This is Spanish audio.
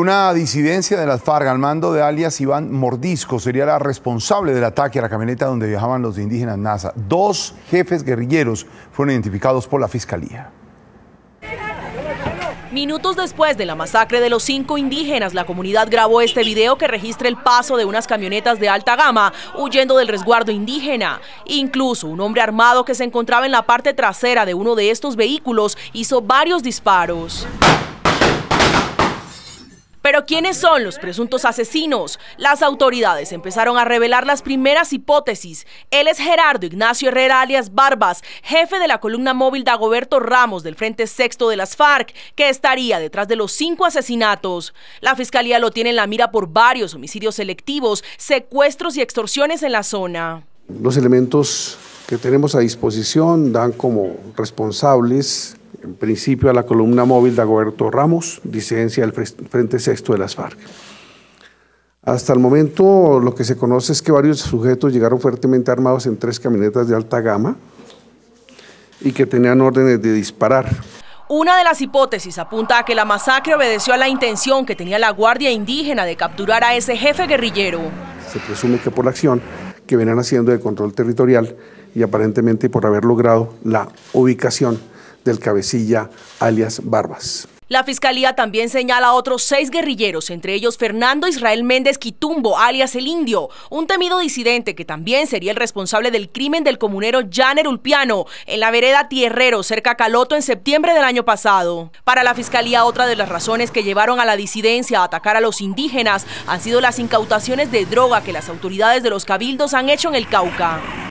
Una disidencia de las FARC al mando de alias Iván Mordisco sería la responsable del ataque a la camioneta donde viajaban los indígenas NASA. Dos jefes guerrilleros fueron identificados por la fiscalía. Minutos después de la masacre de los cinco indígenas, la comunidad grabó este video que registra el paso de unas camionetas de alta gama huyendo del resguardo indígena. Incluso un hombre armado que se encontraba en la parte trasera de uno de estos vehículos hizo varios disparos. ¿Quiénes son los presuntos asesinos? Las autoridades empezaron a revelar las primeras hipótesis. Él es Gerardo Ignacio Herrera alias Barbas, jefe de la columna móvil Dagoberto Ramos del Frente Sexto de las FARC, que estaría detrás de los cinco asesinatos. La fiscalía lo tiene en la mira por varios homicidios selectivos, secuestros y extorsiones en la zona. Los elementos que tenemos a disposición dan como responsables en principio a la columna móvil de Agoberto Ramos, disidencia del Frente Sexto de las FARC. Hasta el momento lo que se conoce es que varios sujetos llegaron fuertemente armados en tres camionetas de alta gama y que tenían órdenes de disparar. Una de las hipótesis apunta a que la masacre obedeció a la intención que tenía la Guardia Indígena de capturar a ese jefe guerrillero. Se presume que por la acción que venían haciendo de control territorial y aparentemente por haber logrado la ubicación del cabecilla alias Barbas. La fiscalía también señala a otros seis guerrilleros, entre ellos Fernando Israel Méndez Quitumbo, alias El Indio, un temido disidente que también sería el responsable del crimen del comunero Janer Ulpiano en la vereda Tierrero, cerca Caloto, en septiembre del año pasado. Para la fiscalía, otra de las razones que llevaron a la disidencia a atacar a los indígenas han sido las incautaciones de droga que las autoridades de los cabildos han hecho en el Cauca.